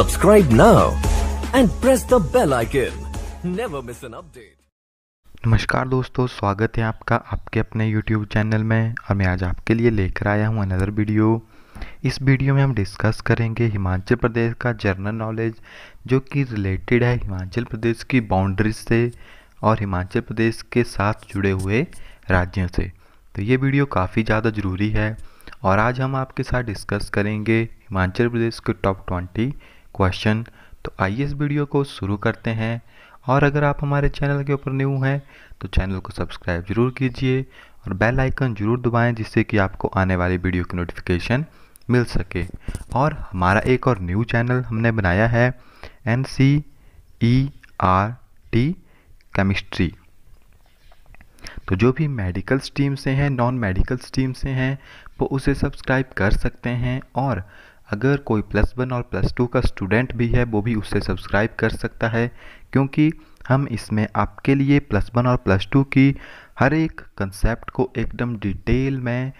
Subscribe now and press the bell icon. Never miss an update. नमस्कार दोस्तों स्वागत है आपका आपके अपने YouTube चैनल में और मैं आज आपके लिए लेकर आया हूँ अनदर वीडियो इस वीडियो में हम डिस्कस करेंगे हिमाचल प्रदेश का जनरल नॉलेज जो कि रिलेटेड है हिमाचल प्रदेश की बाउंड्रीज से और हिमाचल प्रदेश के साथ जुड़े हुए राज्यों से तो ये वीडियो काफ़ी ज़्यादा ज़रूरी है और आज हम आपके साथ डिस्कस करेंगे हिमाचल प्रदेश के टॉप ट्वेंटी क्वेश्चन तो आइए इस वीडियो को शुरू करते हैं और अगर आप हमारे चैनल के ऊपर न्यू हैं तो चैनल को सब्सक्राइब जरूर कीजिए और बेल आइकन जरूर दबाएं जिससे कि आपको आने वाली वीडियो की नोटिफिकेशन मिल सके और हमारा एक और न्यू चैनल हमने बनाया है N C E R T chemistry तो जो भी मेडिकल स्ट्रीम से हैं नॉन मेडिकल स्ट्रीम से हैं वो उसे सब्सक्राइब कर सकते हैं और अगर कोई प्लस वन और प्लस टू का स्टूडेंट भी है वो भी उससे सब्सक्राइब कर सकता है क्योंकि हम इसमें आपके लिए प्लस वन और प्लस टू की हर एक कंसेप्ट को एकदम डिटेल में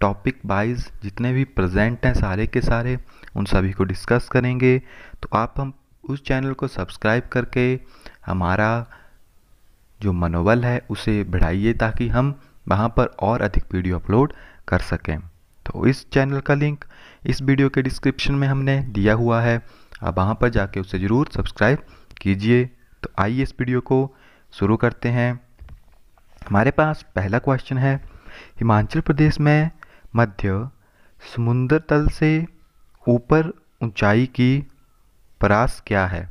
टॉपिक वाइज जितने भी प्रेजेंट हैं सारे के सारे उन सभी को डिस्कस करेंगे तो आप हम उस चैनल को सब्सक्राइब करके हमारा जो मनोबल है उसे बढ़ाइए ताकि हम वहाँ पर और अधिक वीडियो अपलोड कर सकें तो इस चैनल का लिंक इस वीडियो के डिस्क्रिप्शन में हमने दिया हुआ है आप वहाँ पर जाके उसे ज़रूर सब्सक्राइब कीजिए तो आइए इस वीडियो को शुरू करते हैं हमारे पास पहला क्वेश्चन है हिमाचल प्रदेश में मध्य समुंदर तल से ऊपर ऊंचाई की परास क्या है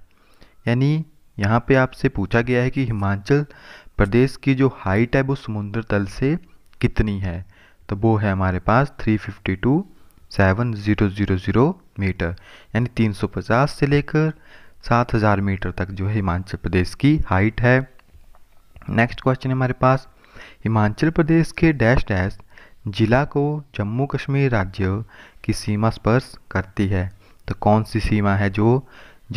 यानी यहाँ पे आपसे पूछा गया है कि हिमाचल प्रदेश की जो हाइट है वो समुद्र तल से कितनी है तो वो है हमारे पास three fifty two seven zero zero zero metre यानी तीन सौ पचास से लेकर सात हज़ार मीटर तक जो है हिमाचल प्रदेश की हाइट है नेक्स्ट क्वेश्चन है हमारे पास हिमाचल प्रदेश के डैश डैश जिला को जम्मू कश्मीर राज्य की सीमा स्पर्श करती है तो कौन सी सीमा है जो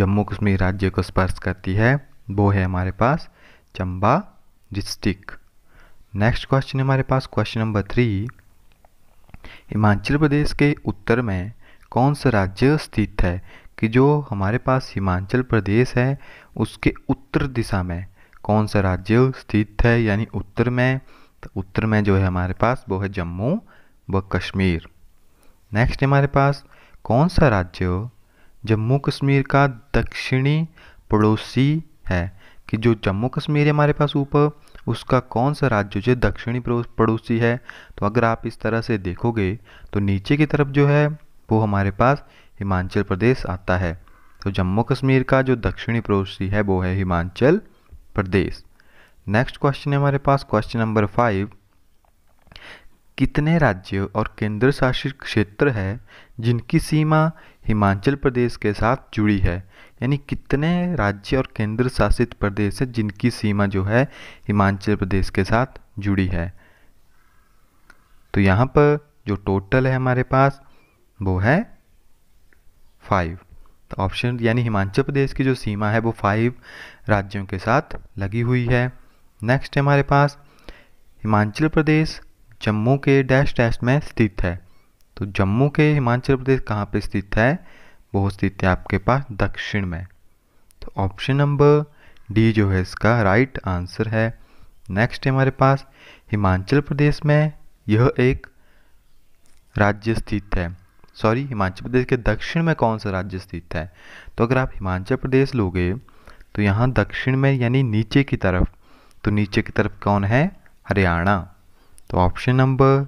जम्मू कश्मीर राज्य को स्पर्श करती है वो है हमारे पास चंबा डिस्ट्रिक्ट नेक्स्ट क्वेश्चन हमारे पास question number three Himachal Pradesh के उत्तर में कौन सा राज्य स्थित है कि जो हमारे पास हिमाचल प्रदेश है उसके उत्तर दिशा में कौन सा राज्य स्थित है यानी उत्तर में तो उत्तर में जो है हमारे पास वो है जम्मू व कश्मीर नेक्स्ट हमारे पास कौन सा राज्य जम्मू कश्मीर का दक्षिणी पड़ोसी है कि जो जम्मू कश्मीर है हमारे पास ऊपर उसका कौन सा राज्य जो दक्षिणी पड़ोसी है तो अगर आप इस तरह से देखोगे तो नीचे की तरफ जो है वो हमारे पास हिमाचल प्रदेश आता है तो जम्मू कश्मीर का जो दक्षिणी पड़ोसी है वो है हिमाचल प्रदेश नेक्स्ट क्वेश्चन है हमारे पास क्वेश्चन नंबर फाइव कितने राज्य और केंद्र शासित क्षेत्र है जिनकी सीमा हिमाचल प्रदेश के साथ जुड़ी है यानी कितने राज्य और केंद्र शासित प्रदेश हैं जिनकी सीमा जो है हिमाचल प्रदेश के साथ जुड़ी है तो यहाँ पर जो टोटल है हमारे पास वो है फाइव तो ऑप्शन यानी हिमाचल प्रदेश की जो सीमा है वो फाइव राज्यों के साथ लगी हुई है नेक्स्ट है हमारे पास हिमाचल प्रदेश जम्मू के डैश डैश में स्थित है तो जम्मू के हिमाचल प्रदेश कहाँ पे स्थित है वो स्थित है आपके पास दक्षिण में तो ऑप्शन नंबर डी जो है इसका राइट आंसर है नेक्स्ट है हमारे पास हिमाचल प्रदेश में यह एक राज्य स्थित है सॉरी हिमाचल प्रदेश के दक्षिण में कौन सा राज्य स्थित है तो अगर आप हिमाचल प्रदेश लोगे तो यहाँ दक्षिण में यानी नीचे की तरफ तो नीचे की तरफ कौन है हरियाणा तो ऑप्शन नंबर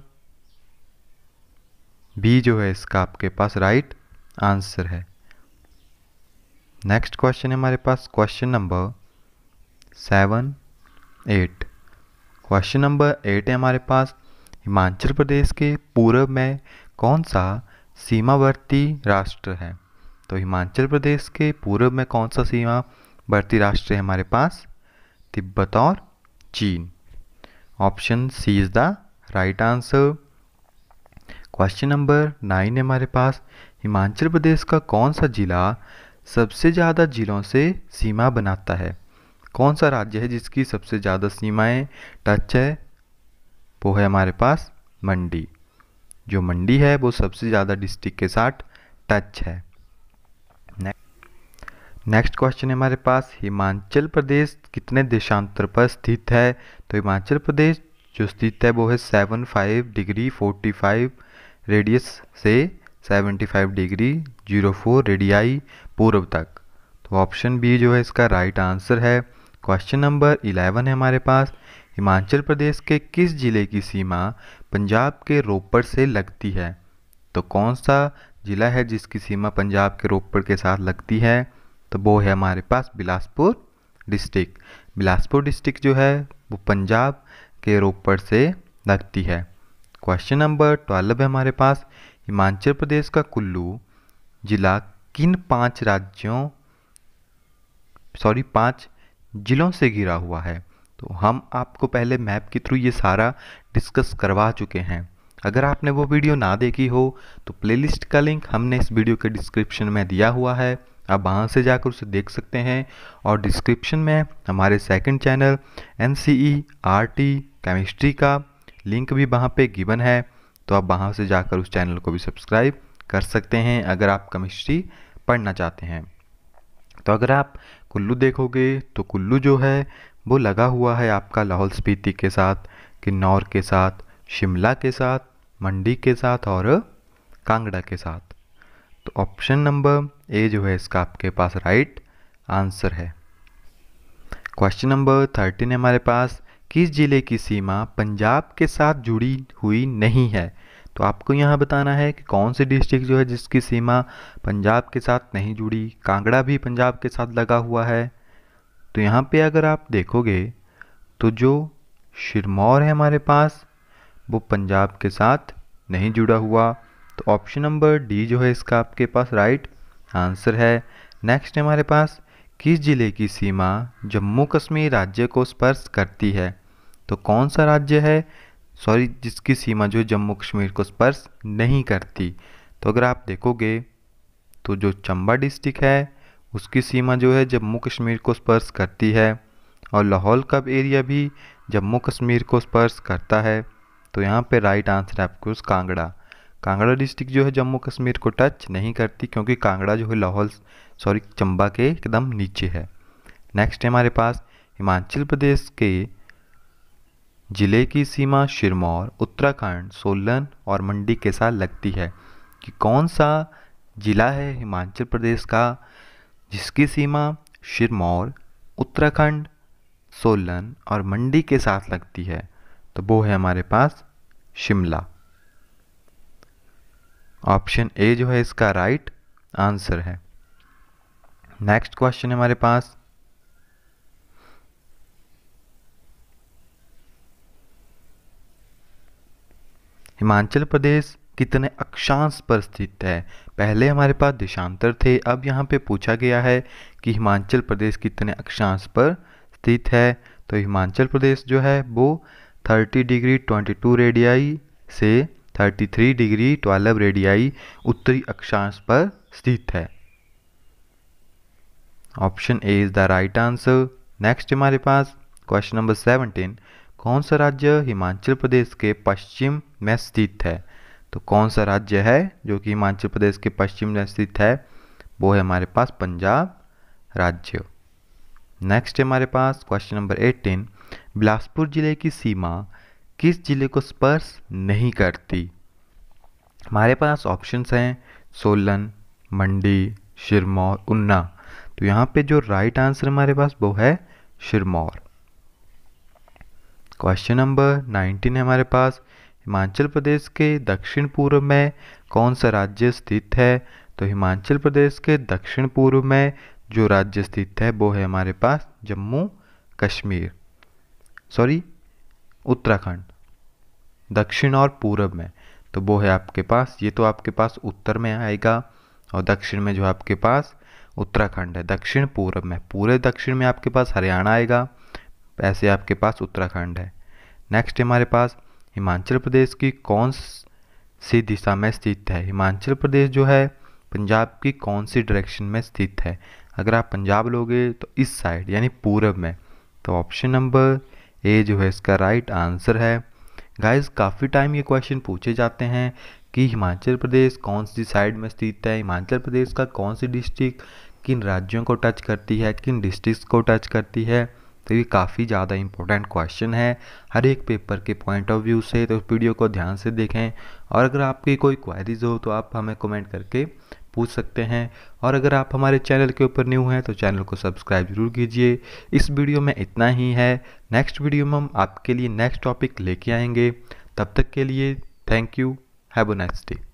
बी जो है इसका आपके पास राइट right आंसर है नेक्स्ट क्वेश्चन है हमारे पास question number seven eight question number eight है हमारे पास हिमाचल प्रदेश के पूर्व में कौन सा सीमावर्ती राष्ट्र है तो हिमाचल प्रदेश के पूर्व में कौन सा सीमावर्ती राष्ट्र है हमारे पास तिब्बत और चीन option C is the right answer question number nine है हमारे पास हिमाचल प्रदेश का कौन सा जिला सबसे ज़्यादा जिलों से सीमा बनाता है कौन सा राज्य है जिसकी सबसे ज़्यादा सीमाएं टच है वो है हमारे पास मंडी जो मंडी है वो सबसे ज़्यादा डिस्ट्रिक्ट के साथ टच है नेक्स्ट क्वेश्चन है हमारे पास हिमाचल प्रदेश कितने देशांतर पर स्थित है तो हिमाचल प्रदेश जो स्थित है वो है seven five degree forty five radius से 75 डिग्री जीरो फोर रेडियाई पूर्व तक तो ऑप्शन बी जो है इसका राइट आंसर है क्वेश्चन नंबर इलेवन है हमारे पास हिमाचल प्रदेश के किस जिले की सीमा पंजाब के रोपड़ से लगती है तो कौन सा जिला है जिसकी सीमा पंजाब के रोपड़ के साथ लगती है तो वो है हमारे पास बिलासपुर डिस्ट्रिक्ट बिलासपुर डिस्ट्रिक्ट जो है वो पंजाब के रोपड़ से लगती है क्वेश्चन नंबर ट्वेल्व है हमारे पास हिमाचल प्रदेश का कुल्लू जिला किन पांच राज्यों सॉरी पांच जिलों से घिरा हुआ है तो हम आपको पहले मैप के थ्रू ये सारा डिस्कस करवा चुके हैं अगर आपने वो वीडियो ना देखी हो तो प्लेलिस्ट का लिंक हमने इस वीडियो के डिस्क्रिप्शन में दिया हुआ है आप वहाँ से जाकर उसे देख सकते हैं और डिस्क्रिप्शन में हमारे second channel N C E R T chemistry का लिंक भी वहाँ पे गिवन है तो आप वहाँ से जाकर उस चैनल को भी सब्सक्राइब कर सकते हैं अगर आप केमिस्ट्री पढ़ना चाहते हैं तो अगर आप कुल्लू देखोगे तो कुल्लू जो है वो लगा हुआ है आपका लाहौल स्पीति के साथ किन्नौर के साथ शिमला के साथ मंडी के साथ और कांगड़ा के साथ तो ऑप्शन नंबर ए जो है इसका आपके पास राइट आंसर है क्वेश्चन नंबर थर्टीन है हमारे पास किस ज़िले की सीमा पंजाब के साथ जुड़ी हुई नहीं है तो आपको यहाँ बताना है कि कौन सी डिस्ट्रिक्ट जो है जिसकी सीमा पंजाब के साथ नहीं जुड़ी कांगड़ा भी पंजाब के साथ लगा हुआ है तो यहाँ पे अगर आप देखोगे तो जो शिरमौर है हमारे पास वो पंजाब के साथ नहीं जुड़ा हुआ तो ऑप्शन नंबर डी जो है इसका आपके पास राइट आंसर है नेक्स्ट हमारे पास किस जिले की सीमा जम्मू कश्मीर राज्य को स्पर्श करती है तो कौन सा राज्य है सॉरी जिसकी सीमा जो जम्मू कश्मीर को स्पर्श नहीं करती तो अगर आप देखोगे तो जो चंबा डिस्ट्रिक्ट है उसकी सीमा जो है जम्मू कश्मीर को स्पर्श करती है और लाहौल कब एरिया भी जम्मू कश्मीर को स्पर्श करता है तो यहाँ पे राइट आंसर है आपको कांगड़ा कांगड़ा डिस्ट्रिक्ट जो है जम्मू कश्मीर को टच नहीं करती क्योंकि कांगड़ा जो है लाहौल सॉरी चंबा के एकदम नीचे है नेक्स्ट है हमारे पास हिमाचल प्रदेश के ज़िले की सीमा सिरमौर उत्तराखंड सोलन और मंडी के साथ लगती है कि कौन सा ज़िला है हिमाचल प्रदेश का जिसकी सीमा सिरमौर उत्तराखंड सोलन और मंडी के साथ लगती है तो वो है हमारे पास शिमला ऑप्शन ए जो है इसका राइट right आंसर है नेक्स्ट क्वेश्चन हमारे पास हिमाचल प्रदेश कितने अक्षांश पर स्थित है पहले हमारे पास देशांतर थे अब यहाँ पे पूछा गया है कि हिमाचल प्रदेश कितने अक्षांश पर स्थित है तो हिमाचल प्रदेश जो है वो 30 डिग्री 22 रेडियाई से 33 डिग्री 12 रेडियाई उत्तरी अक्षांश पर स्थित है option A is the right answer next हमारे पास क्वेश्चन नंबर 17 कौन सा राज्य हिमाचल प्रदेश के पश्चिम में स्थित है तो कौन सा राज्य है जो कि हिमाचल प्रदेश के पश्चिम में स्थित है वो है हमारे पास पंजाब राज्य नेक्स्ट हमारे पास क्वेश्चन नंबर 18 बिलासपुर जिले की सीमा किस ज़िले को स्पर्श नहीं करती हमारे पास ऑप्शंस हैं सोलन मंडी शिरमौर उन्ना तो यहाँ पे जो राइट आंसर हमारे पास वो है शिरमौर क्वेश्चन नंबर नाइनटीन है हमारे पास हिमाचल प्रदेश के दक्षिण पूर्व में कौन सा राज्य स्थित है तो हिमाचल प्रदेश के दक्षिण पूर्व में जो राज्य स्थित है वो है हमारे पास जम्मू कश्मीर सॉरी उत्तराखंड दक्षिण और पूरब में तो वो है आपके पास ये तो आपके पास उत्तर में आएगा और दक्षिण में जो आपके पास उत्तराखंड है दक्षिण पूर्व में पूरे दक्षिण में आपके पास हरियाणा आएगा ऐसे आपके पास उत्तराखंड है नेक्स्ट हमारे पास हिमाचल प्रदेश की कौन सी दिशा में स्थित है हिमाचल प्रदेश जो है पंजाब की कौन सी डायरेक्शन में स्थित है अगर आप पंजाब लोगे तो इस साइड यानी पूर्व में तो ऑप्शन नंबर ए जो है इसका राइट आंसर है गाइस काफ़ी टाइम ये क्वेश्चन पूछे जाते हैं कि हिमाचल प्रदेश कौन सी साइड में स्थित है हिमाचल प्रदेश का कौन सी डिस्ट्रिक्ट किन राज्यों को टच करती है किन डिस्ट्रिक्ट को टच करती है तो ये काफ़ी ज़्यादा इंपॉर्टेंट क्वेश्चन है हर एक पेपर के पॉइंट ऑफ व्यू से तो वीडियो को ध्यान से देखें और अगर आपकी कोई क्वारीज हो तो आप हमें कमेंट करके पूछ सकते हैं और अगर आप हमारे चैनल के ऊपर न्यू हैं तो चैनल को सब्सक्राइब जरूर कीजिए इस वीडियो में इतना ही है नेक्स्ट वीडियो में हम आपके लिए नेक्स्ट टॉपिक लेके आएंगे तब तक के लिए thank you have a nice day